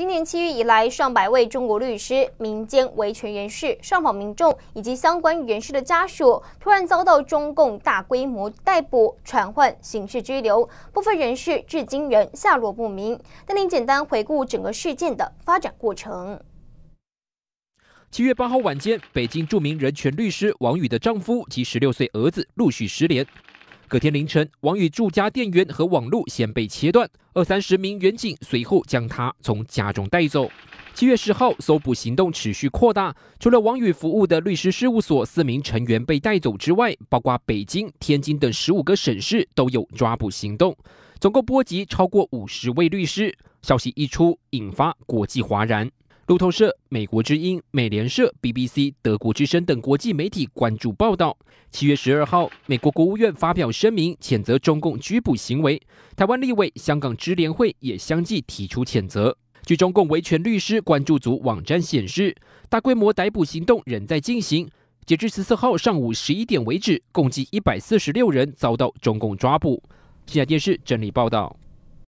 今年七月以来，上百位中国律师、民间维权人士、上访民众以及相关人士的家属，突然遭到中共大规模逮捕、传唤、刑事拘留，部分人士至今仍下落不明。带您简单回顾整个事件的发展过程。七月八号晚间，北京著名人权律师王宇的丈夫及十六岁儿子陆续失联。隔天凌晨，王宇住家电源和网络先被切断，二三十名员警随后将他从家中带走。七月十号，搜捕行动持续扩大，除了王宇服务的律师事务所四名成员被带走之外，包括北京、天津等十五个省市都有抓捕行动，总共波及超过五十位律师。消息一出，引发国际哗然。路透社、美国之音、美联社、BBC、德国之声等国际媒体关注报道。七月十二号，美国国务院发表声明，谴责中共拘捕行为。台湾立委、香港支联会也相继提出谴责。据中共维权律师关注组网站显示，大规模逮捕行动仍在进行。截至十四号上午十一点为止，共计一百四十六人遭到中共抓捕。现在电视整理报道。